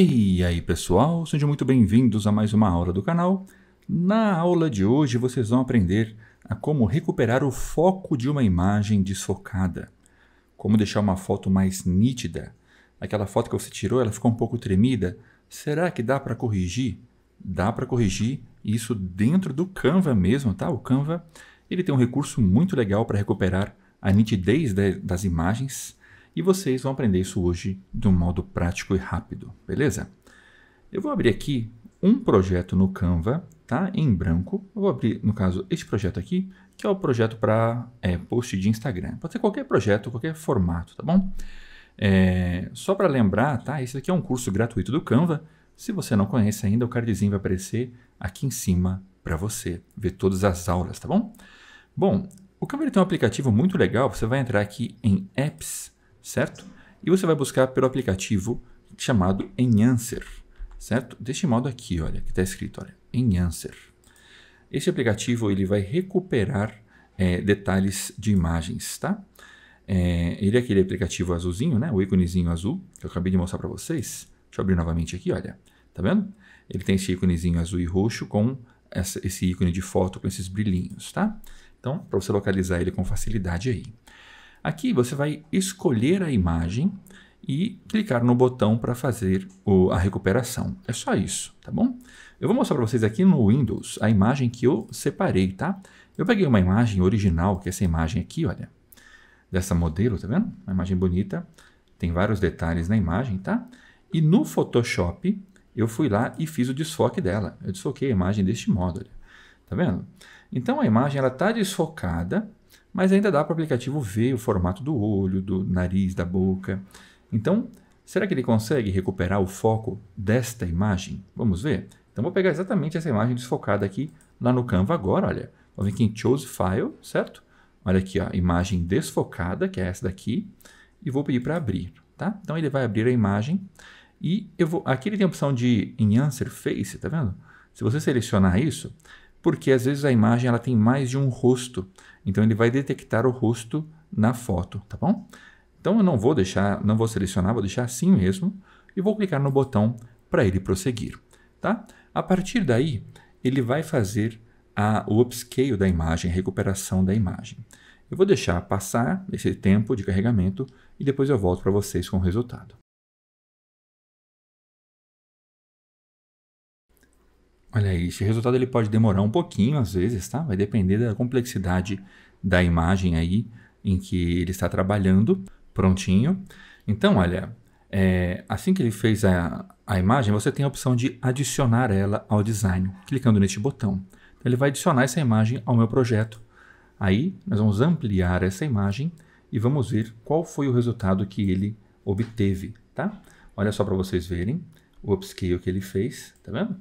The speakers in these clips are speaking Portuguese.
E aí pessoal, sejam muito bem-vindos a mais uma aula do canal. Na aula de hoje vocês vão aprender a como recuperar o foco de uma imagem desfocada. Como deixar uma foto mais nítida. Aquela foto que você tirou, ela ficou um pouco tremida. Será que dá para corrigir? Dá para corrigir isso dentro do Canva mesmo, tá? O Canva ele tem um recurso muito legal para recuperar a nitidez das imagens e vocês vão aprender isso hoje de um modo prático e rápido, beleza? Eu vou abrir aqui um projeto no Canva, tá? Em branco. Eu vou abrir, no caso, este projeto aqui, que é o projeto para é, post de Instagram. Pode ser qualquer projeto, qualquer formato, tá bom? É, só para lembrar, tá? Esse aqui é um curso gratuito do Canva. Se você não conhece ainda, o cardzinho vai aparecer aqui em cima para você ver todas as aulas, tá bom? Bom, o Canva tem um aplicativo muito legal. Você vai entrar aqui em Apps certo? E você vai buscar pelo aplicativo chamado Enhancer, certo? Deste modo aqui, olha, que está escrito, olha, Enhancer. Esse aplicativo ele vai recuperar é, detalhes de imagens, tá? É, ele é aquele aplicativo azulzinho, né? O íconezinho azul que eu acabei de mostrar para vocês. Deixa eu abrir novamente aqui, olha. Tá vendo? Ele tem esse íconezinho azul e roxo com essa, esse ícone de foto com esses brilhinhos, tá? Então, para você localizar ele com facilidade aí. Aqui você vai escolher a imagem e clicar no botão para fazer o, a recuperação. É só isso, tá bom? Eu vou mostrar para vocês aqui no Windows a imagem que eu separei, tá? Eu peguei uma imagem original, que é essa imagem aqui, olha, dessa modelo, tá vendo? Uma imagem bonita, tem vários detalhes na imagem, tá? E no Photoshop eu fui lá e fiz o desfoque dela. Eu desfoquei a imagem deste modo, olha. tá vendo? Então a imagem ela está desfocada, mas ainda dá para o aplicativo ver o formato do olho, do nariz, da boca. Então, será que ele consegue recuperar o foco desta imagem? Vamos ver? Então, vou pegar exatamente essa imagem desfocada aqui lá no Canva agora, olha. Vou vir aqui em Choose File, certo? Olha aqui, ó, imagem desfocada, que é essa daqui, e vou pedir para abrir, tá? Então, ele vai abrir a imagem e eu vou... Aqui ele tem a opção de Enhance Face, tá vendo? Se você selecionar isso, porque às vezes a imagem ela tem mais de um rosto, então ele vai detectar o rosto na foto, tá bom? Então eu não vou deixar, não vou selecionar, vou deixar assim mesmo e vou clicar no botão para ele prosseguir, tá? A partir daí, ele vai fazer a, o upscale da imagem, recuperação da imagem. Eu vou deixar passar esse tempo de carregamento e depois eu volto para vocês com o resultado. Olha aí, esse resultado ele pode demorar um pouquinho às vezes, tá? Vai depender da complexidade da imagem aí em que ele está trabalhando, prontinho. Então, olha, é, assim que ele fez a, a imagem, você tem a opção de adicionar ela ao design, clicando neste botão. Então, ele vai adicionar essa imagem ao meu projeto. Aí, nós vamos ampliar essa imagem e vamos ver qual foi o resultado que ele obteve, tá? Olha só para vocês verem o upscale que ele fez, tá vendo?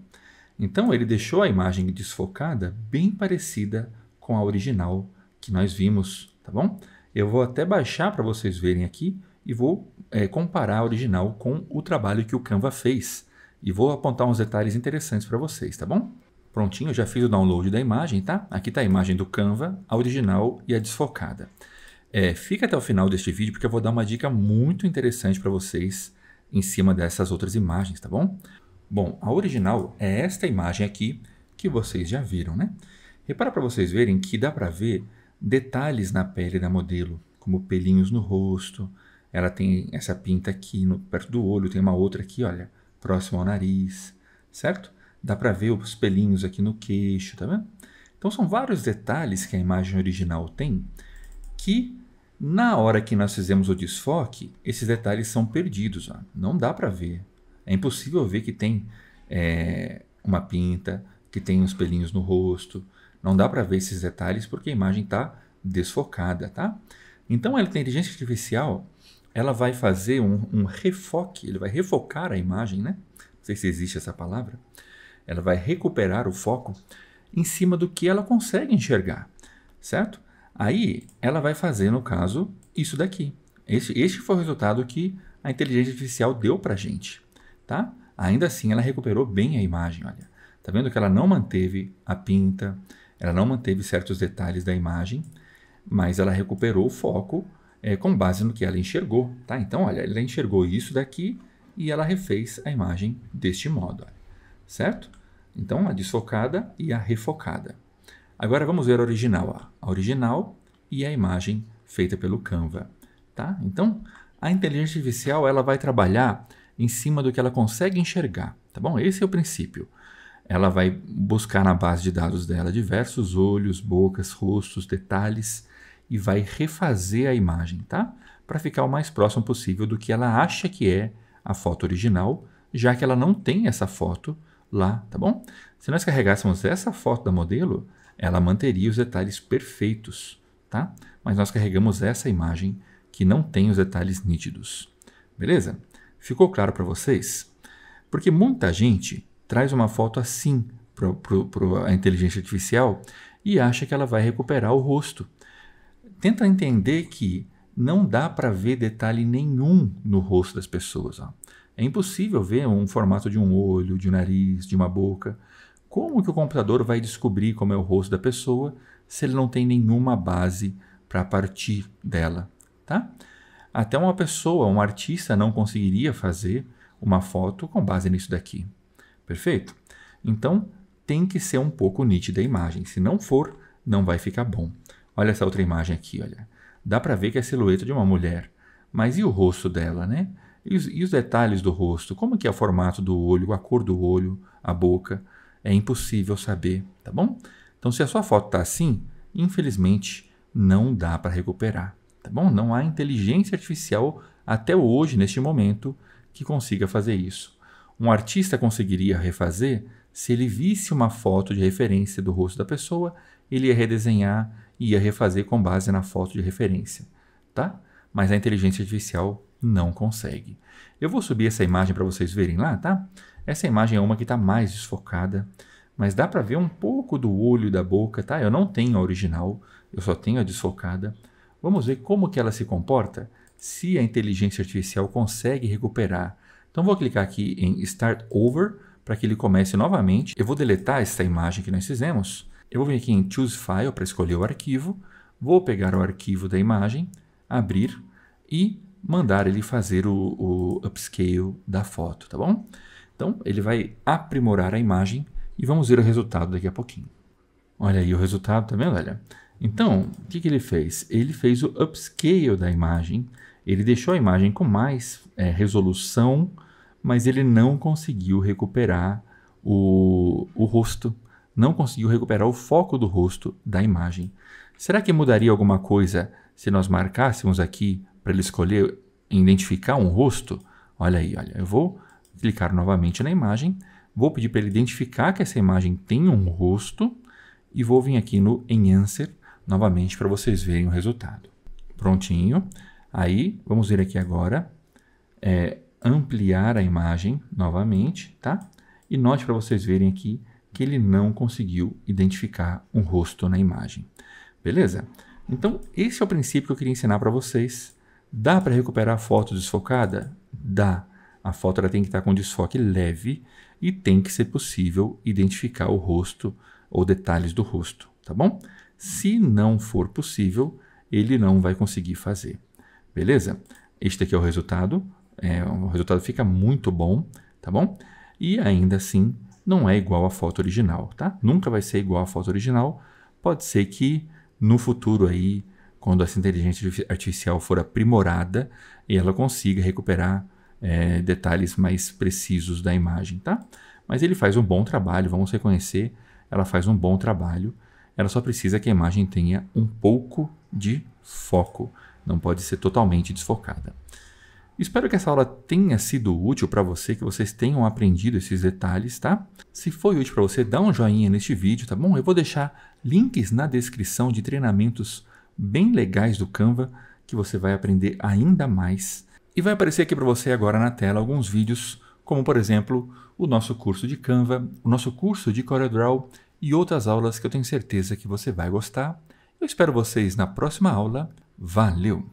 Então ele deixou a imagem desfocada bem parecida com a original que nós vimos, tá bom? Eu vou até baixar para vocês verem aqui e vou é, comparar a original com o trabalho que o Canva fez. E vou apontar uns detalhes interessantes para vocês, tá bom? Prontinho, já fiz o download da imagem, tá? Aqui está a imagem do Canva, a original e a desfocada. É, fica até o final deste vídeo porque eu vou dar uma dica muito interessante para vocês em cima dessas outras imagens, tá bom? Bom, a original é esta imagem aqui que vocês já viram, né? Repara para vocês verem que dá para ver detalhes na pele da modelo, como pelinhos no rosto, ela tem essa pinta aqui no, perto do olho, tem uma outra aqui, olha, próximo ao nariz, certo? Dá para ver os pelinhos aqui no queixo, tá vendo? Então são vários detalhes que a imagem original tem que na hora que nós fizemos o desfoque, esses detalhes são perdidos, ó. não dá para ver, é impossível ver que tem é, uma pinta, que tem uns pelinhos no rosto. Não dá para ver esses detalhes porque a imagem está desfocada, tá? Então a inteligência artificial ela vai fazer um, um refoque, ele vai refocar a imagem, né? Não sei se existe essa palavra. Ela vai recuperar o foco em cima do que ela consegue enxergar, certo? Aí ela vai fazer, no caso, isso daqui. Este, este foi o resultado que a inteligência artificial deu para a gente tá? Ainda assim, ela recuperou bem a imagem, olha. Tá vendo que ela não manteve a pinta, ela não manteve certos detalhes da imagem, mas ela recuperou o foco é, com base no que ela enxergou, tá? Então, olha, ela enxergou isso daqui e ela refez a imagem deste modo, olha. certo? Então, a desfocada e a refocada. Agora vamos ver a original, ó. a original e a imagem feita pelo Canva, tá? Então, a inteligência artificial ela vai trabalhar em cima do que ela consegue enxergar, tá bom? Esse é o princípio. Ela vai buscar na base de dados dela diversos olhos, bocas, rostos, detalhes e vai refazer a imagem, tá? Para ficar o mais próximo possível do que ela acha que é a foto original, já que ela não tem essa foto lá, tá bom? Se nós carregássemos essa foto da modelo, ela manteria os detalhes perfeitos, tá? Mas nós carregamos essa imagem que não tem os detalhes nítidos. Beleza? Ficou claro para vocês? Porque muita gente traz uma foto assim para a inteligência artificial e acha que ela vai recuperar o rosto. Tenta entender que não dá para ver detalhe nenhum no rosto das pessoas. Ó. É impossível ver um formato de um olho, de um nariz, de uma boca. Como que o computador vai descobrir como é o rosto da pessoa se ele não tem nenhuma base para partir dela, tá? Até uma pessoa, um artista, não conseguiria fazer uma foto com base nisso daqui. Perfeito? Então, tem que ser um pouco nítida a imagem. Se não for, não vai ficar bom. Olha essa outra imagem aqui, olha. Dá para ver que é a silhueta de uma mulher. Mas e o rosto dela, né? E os, e os detalhes do rosto? Como que é o formato do olho, a cor do olho, a boca? É impossível saber, tá bom? Então, se a sua foto está assim, infelizmente, não dá para recuperar. Tá bom? Não há inteligência artificial até hoje, neste momento, que consiga fazer isso. Um artista conseguiria refazer se ele visse uma foto de referência do rosto da pessoa, ele ia redesenhar e ia refazer com base na foto de referência, tá? Mas a inteligência artificial não consegue. Eu vou subir essa imagem para vocês verem lá, tá? Essa imagem é uma que está mais desfocada, mas dá para ver um pouco do olho e da boca, tá? Eu não tenho a original, eu só tenho a desfocada. Vamos ver como que ela se comporta, se a inteligência artificial consegue recuperar. Então vou clicar aqui em Start Over para que ele comece novamente. Eu vou deletar esta imagem que nós fizemos. Eu vou vir aqui em Choose File para escolher o arquivo. Vou pegar o arquivo da imagem, abrir e mandar ele fazer o, o upscale da foto, tá bom? Então ele vai aprimorar a imagem e vamos ver o resultado daqui a pouquinho. Olha aí o resultado, tá vendo, olha? Então, o que, que, ele fez? Ele fez o upscale da imagem, ele deixou a imagem com mais é, resolução, mas ele não conseguiu recuperar o, o rosto, não conseguiu recuperar o foco do rosto da imagem. Será que mudaria alguma coisa se nós marcássemos aqui para ele escolher identificar um rosto? Olha aí, olha, eu vou clicar novamente na imagem, vou pedir para ele identificar que essa imagem tem um rosto e vou vir aqui no Enhancer novamente para vocês verem o resultado. Prontinho. Aí, vamos ver aqui agora, é, ampliar a imagem novamente, tá? E note para vocês verem aqui que ele não conseguiu identificar um rosto na imagem. Beleza? Então, esse é o princípio que eu queria ensinar para vocês. Dá para recuperar a foto desfocada? Dá. A foto ela tem que estar tá com desfoque leve e tem que ser possível identificar o rosto ou detalhes do rosto, tá bom? Se não for possível, ele não vai conseguir fazer. Beleza? Este aqui é o resultado. É, o resultado fica muito bom, tá bom? E ainda assim, não é igual à foto original, tá? Nunca vai ser igual à foto original. Pode ser que no futuro aí, quando essa inteligência artificial for aprimorada, ela consiga recuperar é, detalhes mais precisos da imagem, tá? Mas ele faz um bom trabalho, vamos reconhecer, ela faz um bom trabalho ela só precisa que a imagem tenha um pouco de foco, não pode ser totalmente desfocada. Espero que essa aula tenha sido útil para você, que vocês tenham aprendido esses detalhes, tá? Se foi útil para você, dá um joinha neste vídeo, tá bom? Eu vou deixar links na descrição de treinamentos bem legais do Canva que você vai aprender ainda mais. E vai aparecer aqui para você agora na tela alguns vídeos, como por exemplo, o nosso curso de Canva, o nosso curso de CorelDRAW e outras aulas que eu tenho certeza que você vai gostar. Eu espero vocês na próxima aula. Valeu!